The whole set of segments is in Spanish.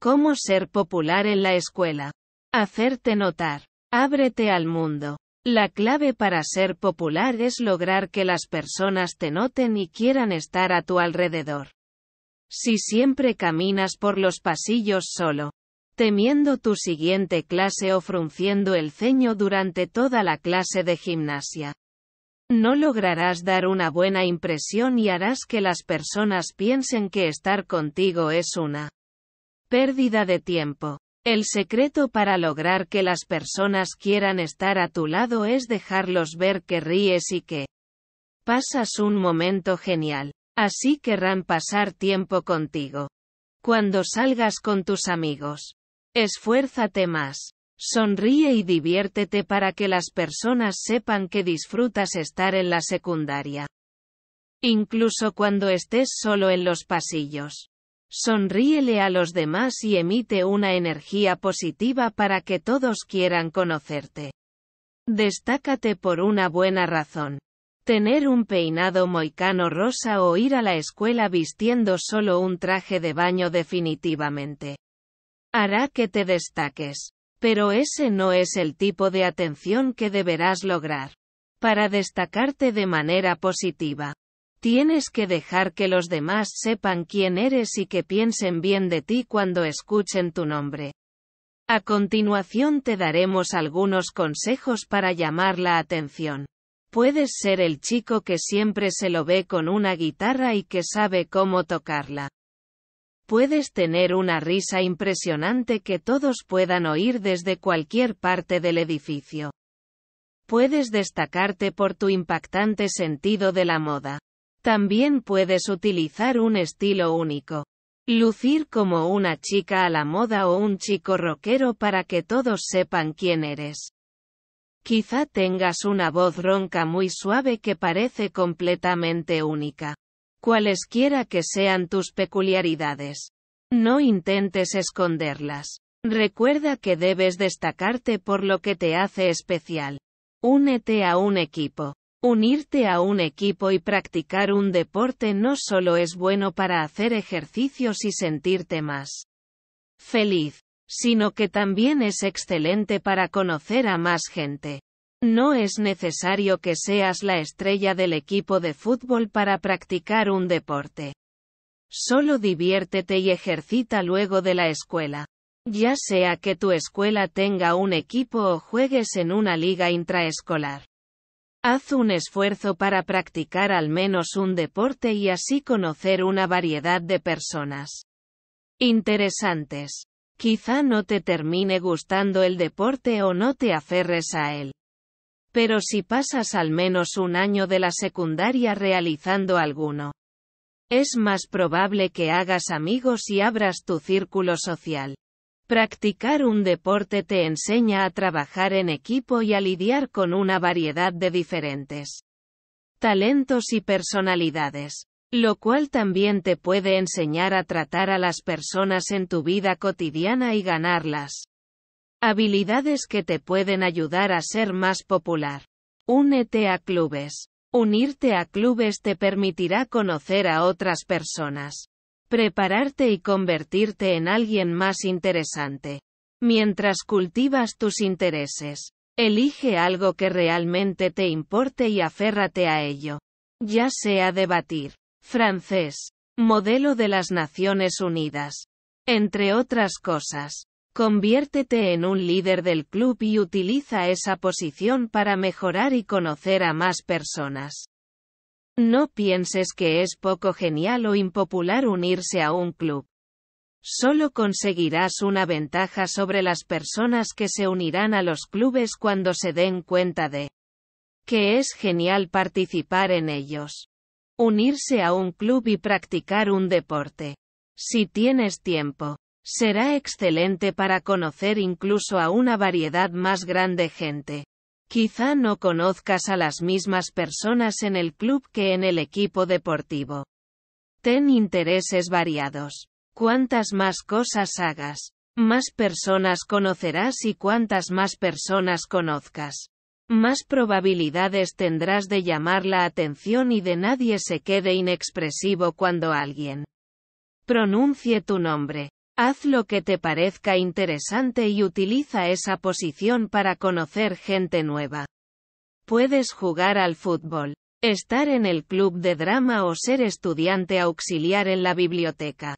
Cómo ser popular en la escuela. Hacerte notar. Ábrete al mundo. La clave para ser popular es lograr que las personas te noten y quieran estar a tu alrededor. Si siempre caminas por los pasillos solo, temiendo tu siguiente clase o frunciendo el ceño durante toda la clase de gimnasia, no lograrás dar una buena impresión y harás que las personas piensen que estar contigo es una Pérdida de tiempo. El secreto para lograr que las personas quieran estar a tu lado es dejarlos ver que ríes y que pasas un momento genial. Así querrán pasar tiempo contigo. Cuando salgas con tus amigos, esfuérzate más. Sonríe y diviértete para que las personas sepan que disfrutas estar en la secundaria. Incluso cuando estés solo en los pasillos. Sonríele a los demás y emite una energía positiva para que todos quieran conocerte. Destácate por una buena razón. Tener un peinado moicano rosa o ir a la escuela vistiendo solo un traje de baño definitivamente. Hará que te destaques. Pero ese no es el tipo de atención que deberás lograr. Para destacarte de manera positiva. Tienes que dejar que los demás sepan quién eres y que piensen bien de ti cuando escuchen tu nombre. A continuación te daremos algunos consejos para llamar la atención. Puedes ser el chico que siempre se lo ve con una guitarra y que sabe cómo tocarla. Puedes tener una risa impresionante que todos puedan oír desde cualquier parte del edificio. Puedes destacarte por tu impactante sentido de la moda. También puedes utilizar un estilo único. Lucir como una chica a la moda o un chico rockero para que todos sepan quién eres. Quizá tengas una voz ronca muy suave que parece completamente única. Cualesquiera que sean tus peculiaridades. No intentes esconderlas. Recuerda que debes destacarte por lo que te hace especial. Únete a un equipo. Unirte a un equipo y practicar un deporte no solo es bueno para hacer ejercicios y sentirte más feliz, sino que también es excelente para conocer a más gente. No es necesario que seas la estrella del equipo de fútbol para practicar un deporte. Solo diviértete y ejercita luego de la escuela. Ya sea que tu escuela tenga un equipo o juegues en una liga intraescolar. Haz un esfuerzo para practicar al menos un deporte y así conocer una variedad de personas interesantes. Quizá no te termine gustando el deporte o no te aferres a él. Pero si pasas al menos un año de la secundaria realizando alguno, es más probable que hagas amigos y abras tu círculo social. Practicar un deporte te enseña a trabajar en equipo y a lidiar con una variedad de diferentes talentos y personalidades, lo cual también te puede enseñar a tratar a las personas en tu vida cotidiana y ganarlas. Habilidades que te pueden ayudar a ser más popular. Únete a clubes. Unirte a clubes te permitirá conocer a otras personas prepararte y convertirte en alguien más interesante. Mientras cultivas tus intereses, elige algo que realmente te importe y aférrate a ello. Ya sea debatir, francés, modelo de las Naciones Unidas, entre otras cosas. Conviértete en un líder del club y utiliza esa posición para mejorar y conocer a más personas. No pienses que es poco genial o impopular unirse a un club. Solo conseguirás una ventaja sobre las personas que se unirán a los clubes cuando se den cuenta de que es genial participar en ellos. Unirse a un club y practicar un deporte. Si tienes tiempo, será excelente para conocer incluso a una variedad más grande de gente. Quizá no conozcas a las mismas personas en el club que en el equipo deportivo. Ten intereses variados. Cuantas más cosas hagas, más personas conocerás y cuantas más personas conozcas, más probabilidades tendrás de llamar la atención y de nadie se quede inexpresivo cuando alguien pronuncie tu nombre. Haz lo que te parezca interesante y utiliza esa posición para conocer gente nueva. Puedes jugar al fútbol, estar en el club de drama o ser estudiante auxiliar en la biblioteca.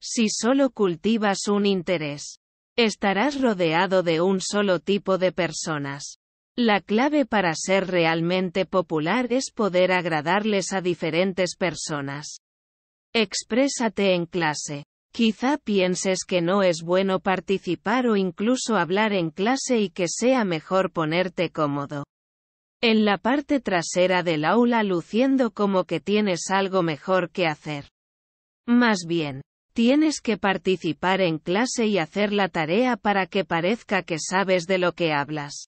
Si solo cultivas un interés, estarás rodeado de un solo tipo de personas. La clave para ser realmente popular es poder agradarles a diferentes personas. Exprésate en clase. Quizá pienses que no es bueno participar o incluso hablar en clase y que sea mejor ponerte cómodo. En la parte trasera del aula luciendo como que tienes algo mejor que hacer. Más bien, tienes que participar en clase y hacer la tarea para que parezca que sabes de lo que hablas.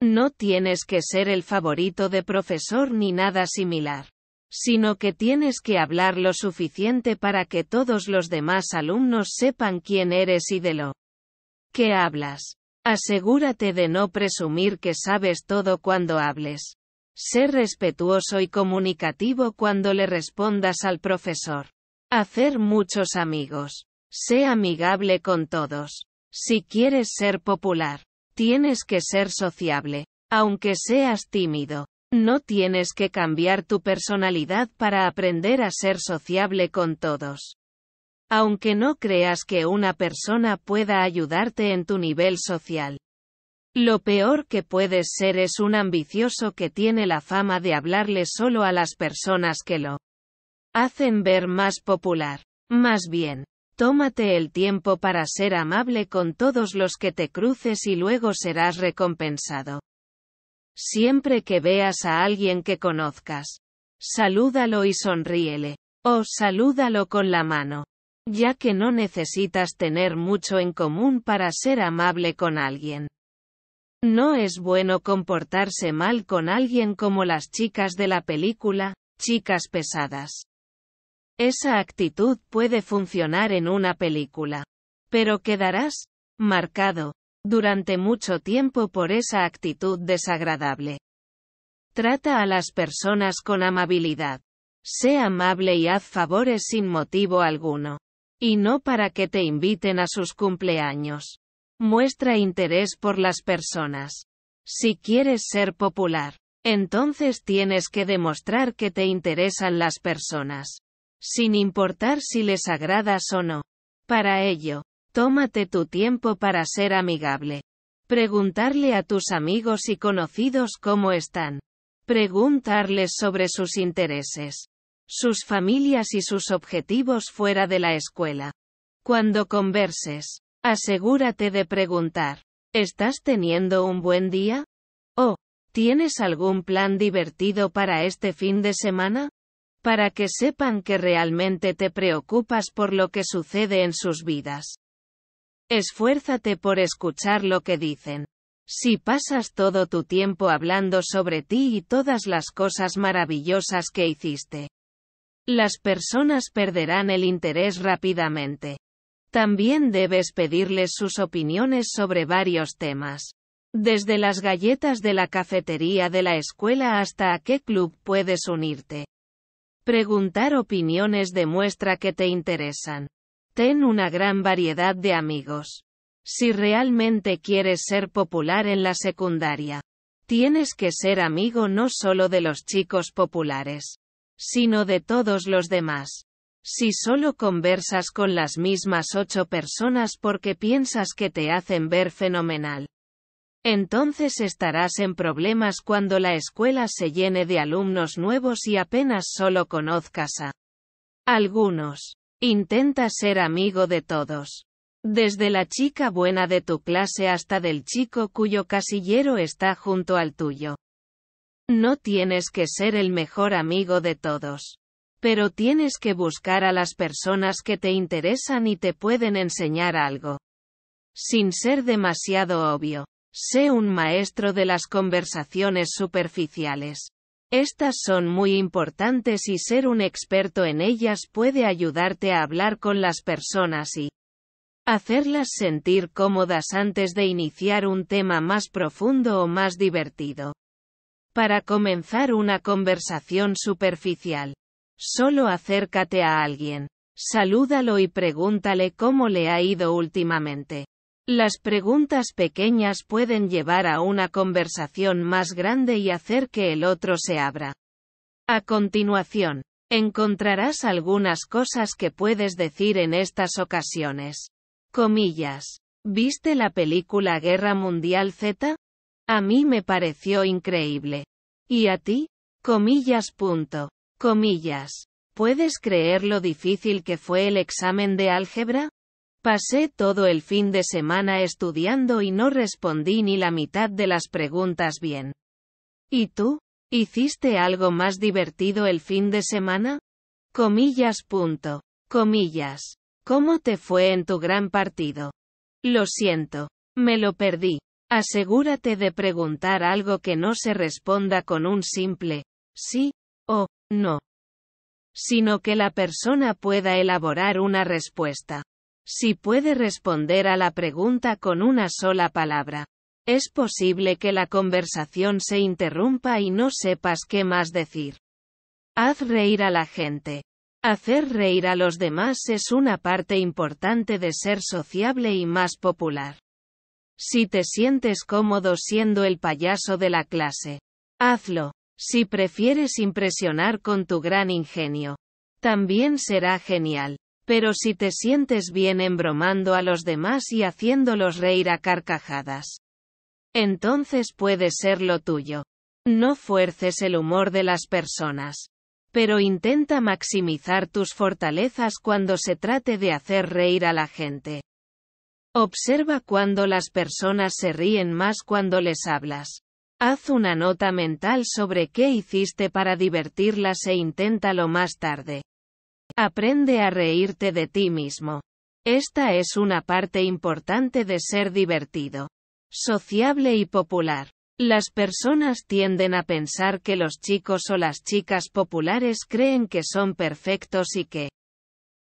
No tienes que ser el favorito de profesor ni nada similar sino que tienes que hablar lo suficiente para que todos los demás alumnos sepan quién eres y de lo que hablas. Asegúrate de no presumir que sabes todo cuando hables. Sé respetuoso y comunicativo cuando le respondas al profesor. Hacer muchos amigos. Sé amigable con todos. Si quieres ser popular, tienes que ser sociable, aunque seas tímido. No tienes que cambiar tu personalidad para aprender a ser sociable con todos. Aunque no creas que una persona pueda ayudarte en tu nivel social. Lo peor que puedes ser es un ambicioso que tiene la fama de hablarle solo a las personas que lo hacen ver más popular. Más bien, tómate el tiempo para ser amable con todos los que te cruces y luego serás recompensado. Siempre que veas a alguien que conozcas, salúdalo y sonríele. O salúdalo con la mano. Ya que no necesitas tener mucho en común para ser amable con alguien. No es bueno comportarse mal con alguien como las chicas de la película, chicas pesadas. Esa actitud puede funcionar en una película. Pero quedarás marcado durante mucho tiempo por esa actitud desagradable. Trata a las personas con amabilidad. Sé amable y haz favores sin motivo alguno. Y no para que te inviten a sus cumpleaños. Muestra interés por las personas. Si quieres ser popular, entonces tienes que demostrar que te interesan las personas. Sin importar si les agradas o no. Para ello, Tómate tu tiempo para ser amigable. Preguntarle a tus amigos y conocidos cómo están. Preguntarles sobre sus intereses, sus familias y sus objetivos fuera de la escuela. Cuando converses, asegúrate de preguntar, ¿estás teniendo un buen día? ¿O tienes algún plan divertido para este fin de semana? Para que sepan que realmente te preocupas por lo que sucede en sus vidas. Esfuérzate por escuchar lo que dicen. Si pasas todo tu tiempo hablando sobre ti y todas las cosas maravillosas que hiciste, las personas perderán el interés rápidamente. También debes pedirles sus opiniones sobre varios temas. Desde las galletas de la cafetería de la escuela hasta a qué club puedes unirte. Preguntar opiniones demuestra que te interesan. Ten una gran variedad de amigos. Si realmente quieres ser popular en la secundaria, tienes que ser amigo no solo de los chicos populares, sino de todos los demás. Si solo conversas con las mismas ocho personas porque piensas que te hacen ver fenomenal, entonces estarás en problemas cuando la escuela se llene de alumnos nuevos y apenas solo conozcas a algunos. Intenta ser amigo de todos. Desde la chica buena de tu clase hasta del chico cuyo casillero está junto al tuyo. No tienes que ser el mejor amigo de todos. Pero tienes que buscar a las personas que te interesan y te pueden enseñar algo. Sin ser demasiado obvio. Sé un maestro de las conversaciones superficiales. Estas son muy importantes y ser un experto en ellas puede ayudarte a hablar con las personas y hacerlas sentir cómodas antes de iniciar un tema más profundo o más divertido. Para comenzar una conversación superficial, solo acércate a alguien, salúdalo y pregúntale cómo le ha ido últimamente. Las preguntas pequeñas pueden llevar a una conversación más grande y hacer que el otro se abra. A continuación, encontrarás algunas cosas que puedes decir en estas ocasiones. Comillas. ¿Viste la película Guerra Mundial Z? A mí me pareció increíble. ¿Y a ti? Comillas. Punto. Comillas. ¿Puedes creer lo difícil que fue el examen de álgebra? Pasé todo el fin de semana estudiando y no respondí ni la mitad de las preguntas bien. ¿Y tú? ¿Hiciste algo más divertido el fin de semana? Comillas. Punto. Comillas. ¿Cómo te fue en tu gran partido? Lo siento. Me lo perdí. Asegúrate de preguntar algo que no se responda con un simple sí o no, sino que la persona pueda elaborar una respuesta. Si puede responder a la pregunta con una sola palabra. Es posible que la conversación se interrumpa y no sepas qué más decir. Haz reír a la gente. Hacer reír a los demás es una parte importante de ser sociable y más popular. Si te sientes cómodo siendo el payaso de la clase, hazlo. Si prefieres impresionar con tu gran ingenio, también será genial. Pero si te sientes bien embromando a los demás y haciéndolos reír a carcajadas. Entonces puede ser lo tuyo. No fuerces el humor de las personas. Pero intenta maximizar tus fortalezas cuando se trate de hacer reír a la gente. Observa cuando las personas se ríen más cuando les hablas. Haz una nota mental sobre qué hiciste para divertirlas e inténtalo más tarde. Aprende a reírte de ti mismo. Esta es una parte importante de ser divertido, sociable y popular. Las personas tienden a pensar que los chicos o las chicas populares creen que son perfectos y que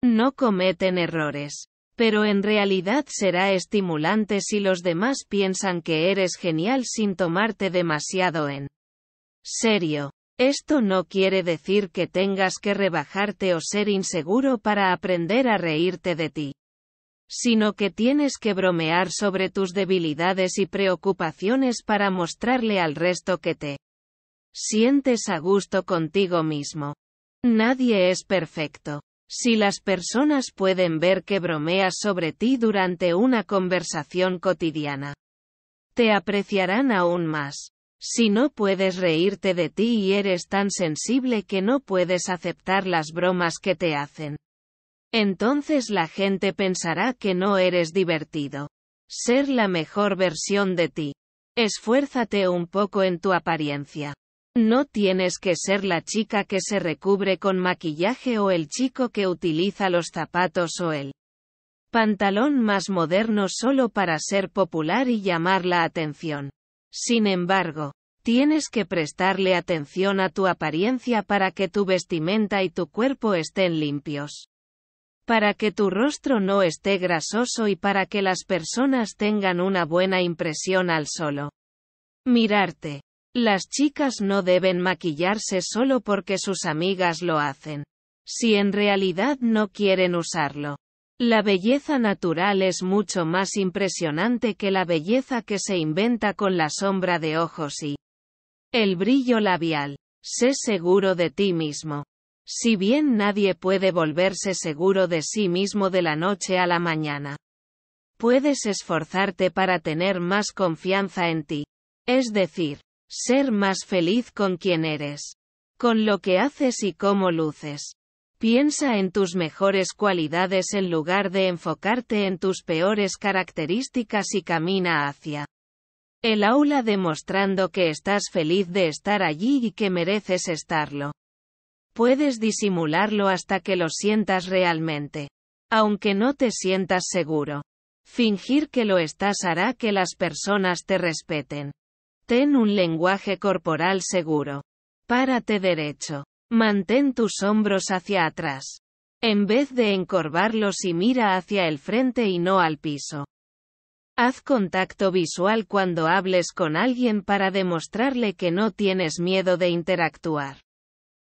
no cometen errores. Pero en realidad será estimulante si los demás piensan que eres genial sin tomarte demasiado en serio. Esto no quiere decir que tengas que rebajarte o ser inseguro para aprender a reírte de ti, sino que tienes que bromear sobre tus debilidades y preocupaciones para mostrarle al resto que te sientes a gusto contigo mismo. Nadie es perfecto. Si las personas pueden ver que bromeas sobre ti durante una conversación cotidiana, te apreciarán aún más. Si no puedes reírte de ti y eres tan sensible que no puedes aceptar las bromas que te hacen. Entonces la gente pensará que no eres divertido. Ser la mejor versión de ti. Esfuérzate un poco en tu apariencia. No tienes que ser la chica que se recubre con maquillaje o el chico que utiliza los zapatos o el pantalón más moderno solo para ser popular y llamar la atención. Sin embargo, tienes que prestarle atención a tu apariencia para que tu vestimenta y tu cuerpo estén limpios. Para que tu rostro no esté grasoso y para que las personas tengan una buena impresión al solo. Mirarte. Las chicas no deben maquillarse solo porque sus amigas lo hacen. Si en realidad no quieren usarlo. La belleza natural es mucho más impresionante que la belleza que se inventa con la sombra de ojos y el brillo labial. Sé seguro de ti mismo. Si bien nadie puede volverse seguro de sí mismo de la noche a la mañana. Puedes esforzarte para tener más confianza en ti. Es decir, ser más feliz con quien eres. Con lo que haces y cómo luces. Piensa en tus mejores cualidades en lugar de enfocarte en tus peores características y camina hacia el aula demostrando que estás feliz de estar allí y que mereces estarlo. Puedes disimularlo hasta que lo sientas realmente. Aunque no te sientas seguro. Fingir que lo estás hará que las personas te respeten. Ten un lenguaje corporal seguro. Párate derecho. Mantén tus hombros hacia atrás. En vez de encorvarlos y mira hacia el frente y no al piso. Haz contacto visual cuando hables con alguien para demostrarle que no tienes miedo de interactuar.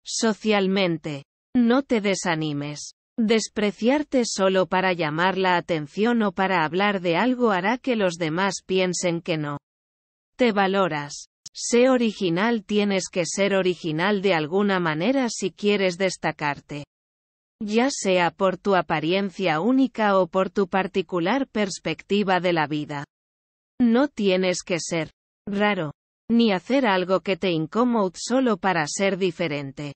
Socialmente. No te desanimes. Despreciarte solo para llamar la atención o para hablar de algo hará que los demás piensen que no. Te valoras. Sé original tienes que ser original de alguna manera si quieres destacarte. Ya sea por tu apariencia única o por tu particular perspectiva de la vida. No tienes que ser raro, ni hacer algo que te incomode solo para ser diferente.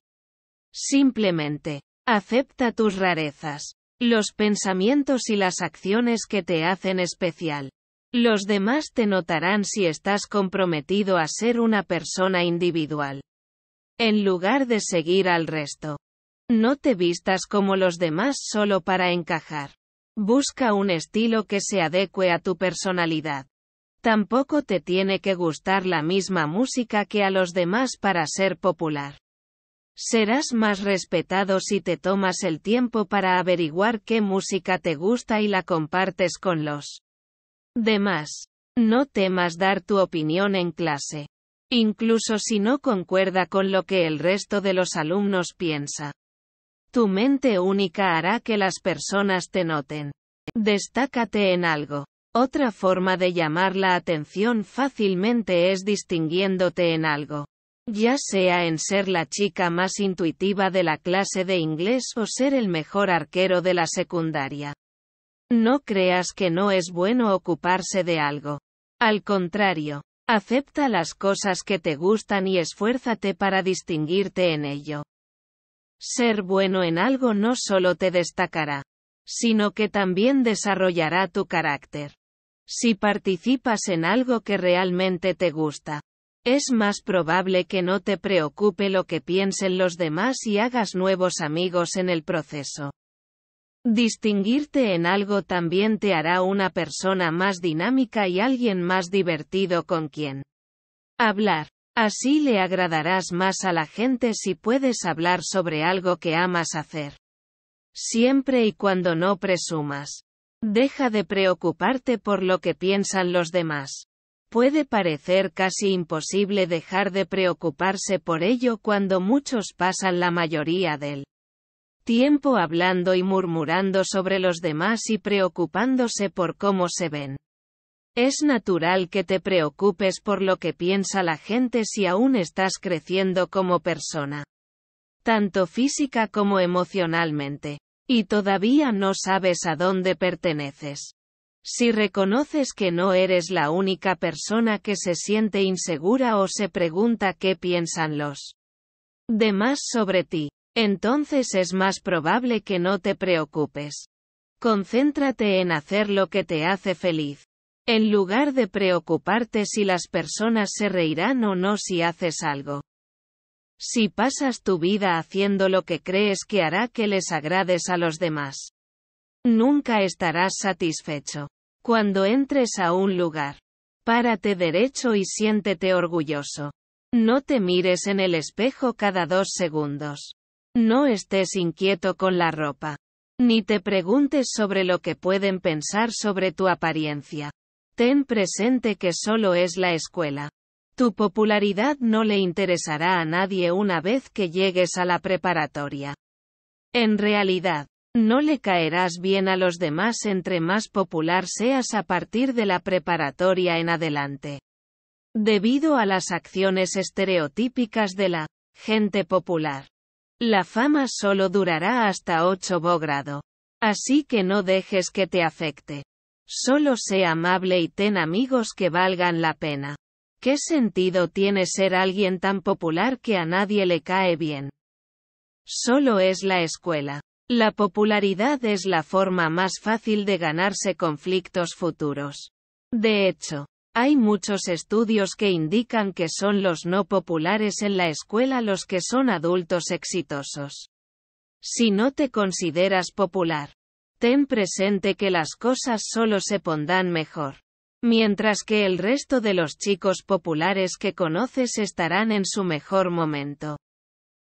Simplemente, acepta tus rarezas, los pensamientos y las acciones que te hacen especial. Los demás te notarán si estás comprometido a ser una persona individual. En lugar de seguir al resto. No te vistas como los demás solo para encajar. Busca un estilo que se adecue a tu personalidad. Tampoco te tiene que gustar la misma música que a los demás para ser popular. Serás más respetado si te tomas el tiempo para averiguar qué música te gusta y la compartes con los Demás. No temas dar tu opinión en clase. Incluso si no concuerda con lo que el resto de los alumnos piensa. Tu mente única hará que las personas te noten. Destácate en algo. Otra forma de llamar la atención fácilmente es distinguiéndote en algo. Ya sea en ser la chica más intuitiva de la clase de inglés o ser el mejor arquero de la secundaria. No creas que no es bueno ocuparse de algo. Al contrario, acepta las cosas que te gustan y esfuérzate para distinguirte en ello. Ser bueno en algo no solo te destacará, sino que también desarrollará tu carácter. Si participas en algo que realmente te gusta, es más probable que no te preocupe lo que piensen los demás y hagas nuevos amigos en el proceso. Distinguirte en algo también te hará una persona más dinámica y alguien más divertido con quien hablar. Así le agradarás más a la gente si puedes hablar sobre algo que amas hacer. Siempre y cuando no presumas. Deja de preocuparte por lo que piensan los demás. Puede parecer casi imposible dejar de preocuparse por ello cuando muchos pasan la mayoría del tiempo hablando y murmurando sobre los demás y preocupándose por cómo se ven. Es natural que te preocupes por lo que piensa la gente si aún estás creciendo como persona. Tanto física como emocionalmente. Y todavía no sabes a dónde perteneces. Si reconoces que no eres la única persona que se siente insegura o se pregunta qué piensan los demás sobre ti, entonces es más probable que no te preocupes. Concéntrate en hacer lo que te hace feliz. En lugar de preocuparte si las personas se reirán o no si haces algo. Si pasas tu vida haciendo lo que crees que hará que les agrades a los demás. Nunca estarás satisfecho. Cuando entres a un lugar, párate derecho y siéntete orgulloso. No te mires en el espejo cada dos segundos. No estés inquieto con la ropa. Ni te preguntes sobre lo que pueden pensar sobre tu apariencia. Ten presente que solo es la escuela. Tu popularidad no le interesará a nadie una vez que llegues a la preparatoria. En realidad, no le caerás bien a los demás entre más popular seas a partir de la preparatoria en adelante. Debido a las acciones estereotípicas de la gente popular. La fama solo durará hasta 8 bogrado. Así que no dejes que te afecte. Solo sé amable y ten amigos que valgan la pena. ¿Qué sentido tiene ser alguien tan popular que a nadie le cae bien? Solo es la escuela. La popularidad es la forma más fácil de ganarse conflictos futuros. De hecho, hay muchos estudios que indican que son los no populares en la escuela los que son adultos exitosos. Si no te consideras popular, ten presente que las cosas solo se pondrán mejor. Mientras que el resto de los chicos populares que conoces estarán en su mejor momento.